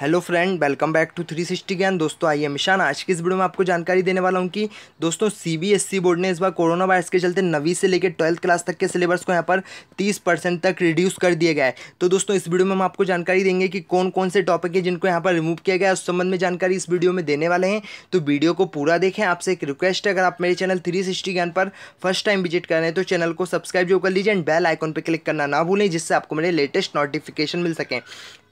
hello friend welcome back to three sixty Gyan दोस्तों आइए मिशान आज की इस वीडियो में आपको जानकारी देने वाला हूँ कि दोस्तों सीबीएसई e बोर्ड ने इस बार कोरोना वायरस के चलते नवी से लेकर ट्वेल्थ क्लास तक के सिलेबस को यहाँ पर 30 परसेंट तक रिड्यूस कर दिया गया है तो दोस्तों इस वीडियो में हम आपको जानकारी देंगे कि कौन कौन से टॉपिक है जिनको यहाँ पर रिमूव किया गया उस संबंध में जानकारी इस वीडियो में देने वाले हैं तो वीडियो को पूरा देखें आपसे एक रिक्वेस्ट है अगर आप मेरे चैनल थ्री सिक्सटी ज्ञान पर फर्स्ट टाइम विजिट कर रहे हैं तो चैनल को सब्सक्राइब जो कर लीजिए एंड बेल आइकॉन पर क्लिक करना ना भूलें जिससे आपको मेरे लेटेस्ट नोटिफिकेशन मिल सकें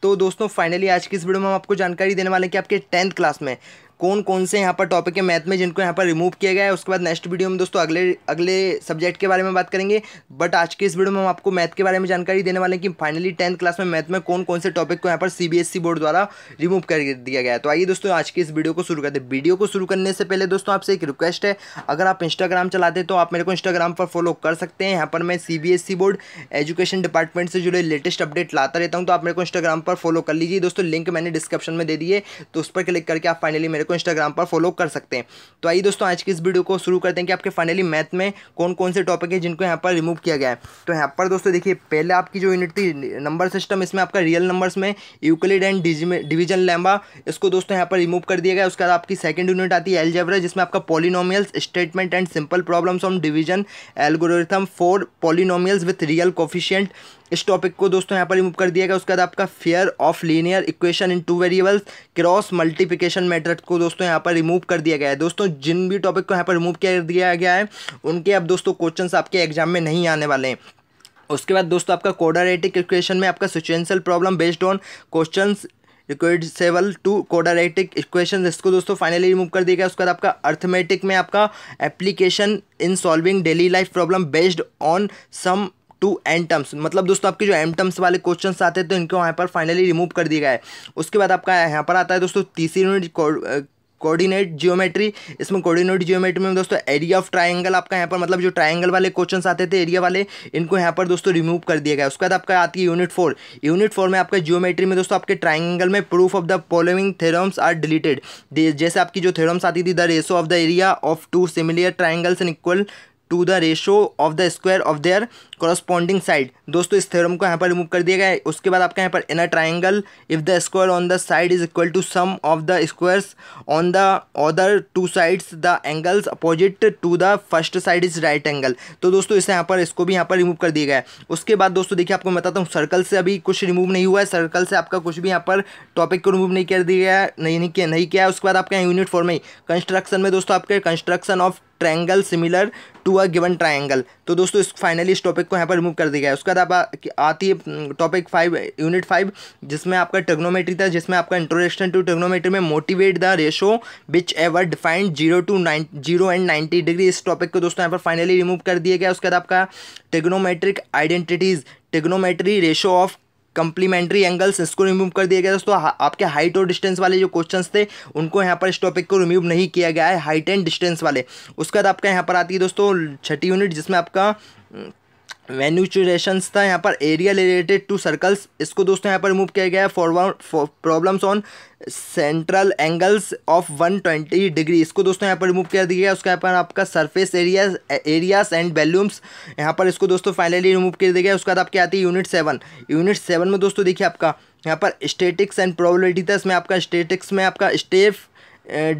तो दोस्तों फाइनली आज की इस वीडियो में हम आपको जानकारी देने वाले हैं कि आपके टेंथ क्लास में कौन कौन से यहाँ पर टॉपिक है मैथ में जिनको यहाँ पर रिमूव किया गया है उसके बाद नेक्स्ट वीडियो में दोस्तों अगले अगले सब्जेक्ट के बारे में बात करेंगे बट आज के इस वीडियो में हम आपको मैथ के बारे में जानकारी देने वाले हैं कि फाइनली टेंथ क्लास में मैथ में कौन कौन से टॉपिक को यहाँ पर सी बोर्ड e द्वारा रिमूव कर दिया गया है तो आइए दोस्तों आज की इस वीडियो को शुरू करते वीडियो को शुरू करने से पहले दोस्तों आपसे एक रिक्वेस्ट है अगर आप इंस्टाग्राम चलाते तो आप मेरे को इंस्टाग्राम पर फॉलो कर सकते हैं यहाँ पर मैं सी बोर्ड एजुकेशन डिपार्टमेंट से जुड़े लेटेस्ट अपडेट लाता रहता हूँ तो आप मेरे को इंस्टाग्राम पर फॉलो कर लीजिए दोस्तों लिंक मैंने डिस्क्रिप्शन में दे दिए तो उस पर क्लिक करके आप फाइनली मेरे को इंस्टाग्राम पर फॉलो कर सकते हैं तो आइए दोस्तों आज की इस वीडियो को शुरू करते हैं कि आपके फाइनली मैथ में कौन कौन से टॉपिक है जिनको यहाँ पर रिमूव किया गया है तो यहाँ पर दोस्तों देखिए पहले आपकी जो यूनिट थी नंबर सिस्टम इसमें आपका रियल नंबर्स में यूक्लिड एंड डिवीजन लैम्बा इसको दोस्तों यहाँ पर रिमूव कर दिया गया उसके बाद आपकी सेकंड यूनिट आती है एलजेवरा जिसमें आपका polynomials statement and simple problems on division algorithm for polynomials with real coefficient इस टॉपिक को दोस्तों यहाँ पर रिमूव कर दिया गया उसके बाद आपका pair of linear equation in two variables cross multiplication method को दोस्तों यहाँ पर रिमूव कर दिया गया है दोस्तों जिन भी टॉपिक को यहाँ पर रिमूव कर दिया गया है उनके अब दोस्तों क्वेश्चन आपके एग्जाम में नहीं आने वाले हैं उसके बाद दोस्तों आपका कोडारेटिक इक्वेशन में आपका situational problem based on required several to quadratic equation इसको दोस्तों फाइनली रिमूव कर दिया गया उसके बाद आपका अर्थमेटिक में आपका application in solving daily life problem based on sum to n terms मतलब दोस्तों आपके जो एम टर्म्स वाले क्वेश्चन आते हैं तो इनको यहाँ पर फाइनली रिमूव कर दिया गया है उसके बाद आपका यहाँ पर आता है दोस्तों तीसरी यूनिट कोऑर्डिनेट जियोमेट्री इसमें कोऑर्डिनेट जियोमेट्री में दोस्तों एरिया ऑफ ट्रायंगल आपका यहाँ पर मतलब जो ट्रायंगल वाले क्वेश्चन आते थे एरिया वाले इनको यहाँ पर दोस्तों रिमूव कर दिया गया उसके बाद आपका आती है यूनिट फोर यूनिट फोर में आपका जियोमेट्री में दोस्तों आपके ट्राइंगल में proof of the following theorems are deleted जैसे आपकी जो थेरम्स आती थी the ratio of the area of two similar triangles in equal to the ratio of the square of their corresponding side दोस्तों इस थ्योरम को यहाँ पर रिमूव कर दिया गया है उसके बाद आपका यहाँ पर inner a triangle if the square on the side is equal to sum of the squares on the other two sides the angles opposite to the first side is right angle तो दोस्तों इसे यहाँ पर इसको भी यहाँ पर remove कर दिया गया है उसके बाद दोस्तों देखिए आपको बताता हूँ सर्कल से अभी कुछ रिमूव नहीं हुआ है सर्कल से आपका कुछ भी यहाँ पर टॉपिक को रिमूव नहीं कर दिया गया नहीं नहीं किया नहीं किया है उसके बाद आपके यहाँ यूनिट फॉर्म में कंस्ट्रक्शन में दोस्तों आपके construction of triangle similar to a given triangle तो दोस्तों इस फाइनली इस टॉपिक को यहाँ पर रिमूव कर दिया गया उसके बाद आप आती है टॉपिक फाइव यूनिट फाइव जिसमें आपका टेग्नोमेट्री था जिसमें आपका इंट्रोडक्शन टू टेग्नोमेट्री में motivate the ratio which ever defined zero to nine zero and ninety degree इस टॉपिक को दोस्तों यहाँ पर फाइनली रिमूव कर दिया गया उसके बाद आपका trigonometric identities trigonometry ratio of complementary angles इसको रिमूव कर दिया गया दोस्तों आपके हाइट और डिस्टेंस वाले जो क्वेश्चन थे उनको यहाँ पर इस टॉपिक को रिमूव नहीं किया गया है हाइट एंड डिस्टेंस वाले उसके बाद आपका यहाँ पर आती है दोस्तों छठी यूनिट जिसमें आपका मैन्यूचुरेशंस था यहाँ पर एरिया रिलेटेड टू सर्कल्स इसको दोस्तों यहाँ पर रिमूव किया गया है forward problems on central angles of 120 degree इसको दोस्तों यहाँ पर रिमूव कर दिया गया उसके यहाँ पर आपका surface area areas and volumes यहाँ पर इसको दोस्तों फाइनली रिमूव कर दिया गया उसके बाद आपकी आती है यूनिट सेवन यूनिट सेवन में दोस्तों देखिए आपका यहाँ पर स्टेटिक्स एंड प्रॉबलिटी था इसमें आपका स्टेटिक्स में आपका स्टेफ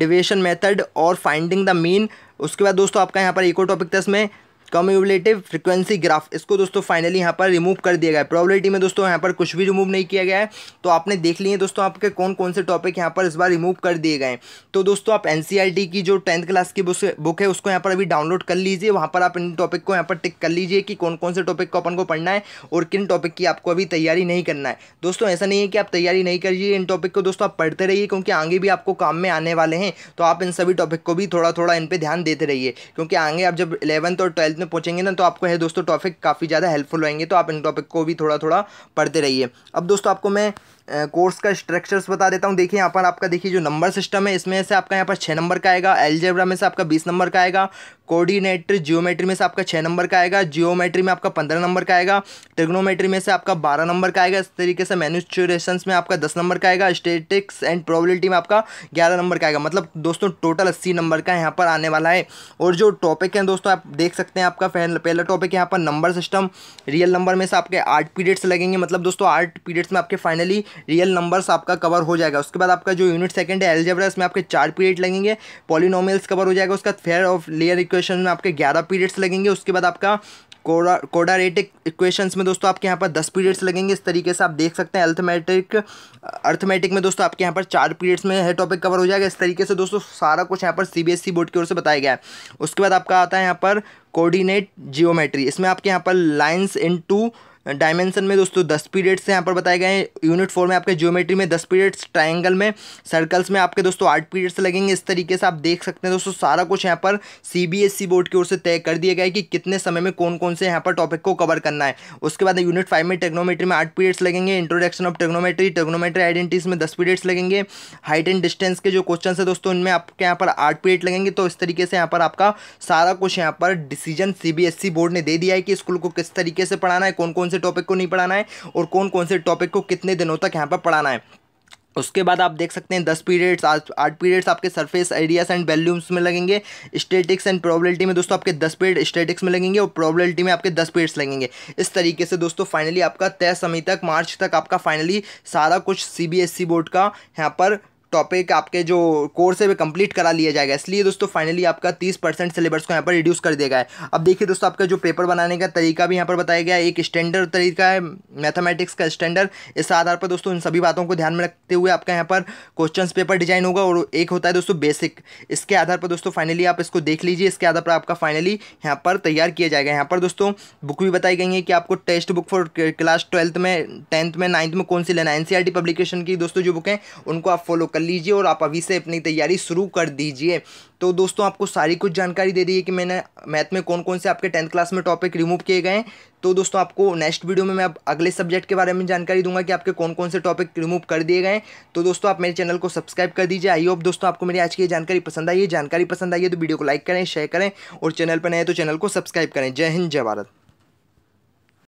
डिवेशन मेथड और फाइंडिंग द मीन उसके बाद दोस्तों आपका यहाँ पर इको टॉपिक था इसमें कम्यूलेटिव फ्रिक्वेंसी ग्राफ इसको दोस्तों फाइनली यहाँ पर रिमूव कर दिया गया है प्रॉबिलिटी में दोस्तों यहाँ पर कुछ भी रिमूव नहीं किया गया है तो आपने देख लिए दोस्तों आपके कौन कौन से टॉपिक यहाँ पर इस बार रिमूव कर दिए गए तो दोस्तों आप एन e की जो टेंथ क्लास की बुक है उसको यहाँ पर अभी डाउनलोड कर लीजिए वहाँ पर आप इन टॉपिक को यहाँ पर टिक कर लीजिए कि कौन कौन से टॉपिक को अपन को पढ़ना है और किन टॉपिक की आपको अभी तैयारी नहीं करना है दोस्तों ऐसा नहीं है कि आप तैयारी नहीं करिए इन टॉपिक को दोस्तों आप पढ़ते रहिए क्योंकि आगे भी आपको काम में आने वाले हैं तो आप इन सभी टॉपिक को भी थोड़ा थोड़ा इन पर ध्यान देते रहिए क्योंकि आगे आप जब इलेवंथ और ट्वेल्थ डिटेल्स में ना तो आपको है दोस्तों टॉपिक काफ़ी ज़्यादा हेल्पफुल रहेंगे तो आप इन टॉपिक को भी थोड़ा थोड़ा पढ़ते रहिए अब दोस्तों आपको मैं कोर्स का स्ट्रक्चर्स बता देता हूँ देखिए यहाँ पर आपका देखिए जो नंबर सिस्टम है इसमें से आपका यहाँ पर छः नंबर का आएगा एलजेब्रा में से आपका बीस नंबर का आएगा कोऑर्डिनेटर जियोमेट्री में से आपका छः नंबर का आएगा जियोमेट्री में आपका पंद्रह नंबर का आएगा ट्रिग्नोमेट्री में से आपका बारह नंबर का आएगा इस तरीके से मैन्यूचुरेशन में आपका दस नंबर का आएगा स्टेटिक्स एंड प्रोबेबिलिटी में आपका ग्यारह नंबर का आएगा मतलब दोस्तों टोटल अस्सी नंबर का यहाँ पर आने वाला है और जो टॉपिक है दोस्तों आप देख सकते हैं आपका पहला टॉपिक यहाँ पर नंबर सिस्टम रियल नंबर में से आपके आठ पीरियड्स लगेंगे मतलब दोस्तों आठ पीरियड्स में आपके फाइनली रियल नंबर्स आपका कवर हो जाएगा उसके बाद आपका जो यूनिट सेकंड है एलजेब्रा इसमें आपके चार पीरियड लगेंगे पॉलिनोमियल्स कवर हो जाएगा उसका फेयर ऑफ लेयर इक्वेशन में आपके ग्यारह पीरियड्स लगेंगे उसके बाद आपका कोडा कोडा रेटिक इक्वेशंस में दोस्तों आपके यहाँ पर दस पीरियड्स लगेंगे इस तरीके से आप देख सकते हैं अर्थमेटिक अर्थमेटिक में दोस्तों आपके यहाँ पर चार पीरियड्स में है टॉपिक कवर हो जाएगा इस तरीके से दोस्तों सारा कुछ यहाँ पर सीबीएसई बोर्ड e की ओर से बताया गया है उसके बाद आपका आता है यहाँ पर कोऑर्डिनेट जियोमेट्री इसमें आपके यहाँ पर लाइन्स इन टू डायमेंशन में दोस्तों दस पीरियड्स यहाँ पर बताए गए हैं यूनिट फोर में आपके ज्योमेट्री में दस पीरियड्स ट्राइंगल में सर्कल्स में आपके दोस्तों आठ पीरियड्स लगेंगे इस तरीके से आप देख सकते हैं दोस्तों सारा कुछ यहाँ पर सी e बोर्ड की ओर से तय कर दिया गया है कि कितने समय में कौन कौन से यहाँ पर टॉपिक को कवर करना है उसके बाद यूनिट फाइव में टेक्नोमेट्री में आठ पीरियड्स लगेंगे introduction of trigonometry trigonometry identities में दस पीरियड्स लगेंगे हाइट एंड डिस्टेंस के जो क्वेश्चन है दोस्तों उनमें आपके यहाँ पर आठ पीरियड लगेंगे तो इस तरीके से यहाँ पर आपका सारा कुछ यहाँ पर डिसीजन सी e बोर्ड ने दे दिया है कि स्कूल को किस तरीके से पढ़ाना है कौन कौन से से टॉपिक को नहीं पढ़ाना है और कौन कौन से टॉपिक को कितने दिनों तक यहाँ पर पढ़ाना है उसके बाद आप देख सकते हैं दस पीरियड्स आठ पीरियड्स आपके सरफेस आइडियाज एंड वैल्यूम्स में लगेंगे स्टेटिक्स एंड प्रोबेबिलिटी में दोस्तों आपके दस पीरियड स्टेटिक्स में लगेंगे और प्रोबेबिलिटी में आपके दस पीरियड्स लगेंगे इस तरीके से दोस्तों फाइनली आपका तय समय तक मार्च तक आपका फाइनली सारा कुछ सी बोर्ड e का यहाँ पर टॉपिक आपके जो कोर्स है वे कंप्लीट करा लिया जाएगा इसलिए दोस्तों फाइनली आपका तीस परसेंट सिलेबस को यहाँ पर रिड्यूस कर दिया गया है अब देखिए दोस्तों आपका जो पेपर बनाने का तरीका भी यहाँ पर बताया गया है एक स्टैंडर्ड तरीका है मैथमेटिक्स का स्टैंडर्ड इस आधार पर दोस्तों इन सभी बातों को ध्यान में रखते हुए आपका यहाँ पर क्वेश्चन पेपर डिजाइन होगा और एक होता है दोस्तों बेसिक इसके आधार पर दोस्तों फाइनली आप इसको देख लीजिए इसके आधार पर आपका फाइनली यहाँ पर तैयार किया जाएगा यहाँ पर दोस्तों बुक भी बताई गई है कि आपको textbook for class twelfth में टेंथ में नाइन्थ में कौन सी लेना एन पब्लिकेशन की दोस्तों जो बुक हैं उनको आप फॉलो कर लीजिए और आप अभी से अपनी तैयारी शुरू कर दीजिए तो दोस्तों आपको सारी कुछ जानकारी दे दी है कि मैंने मैथ में कौन कौन से आपके टेंथ क्लास में टॉपिक रिमूव किए गए हैं तो दोस्तों आपको नेक्स्ट वीडियो में मैं अगले सब्जेक्ट के बारे में जानकारी दूंगा कि आपके कौन कौन से टॉपिक रिमूव कर दिए गए हैं तो दोस्तों आप मेरे चैनल को सब्सक्राइब कर दीजिए आई होप दोस्तों आपको मेरी आज की जानकारी पसंद आई है जानकारी पसंद आई है तो वीडियो को लाइक करें शेयर करें और चैनल पर नए तो चैनल को सब्सक्राइब करें जय हिंद जय भारत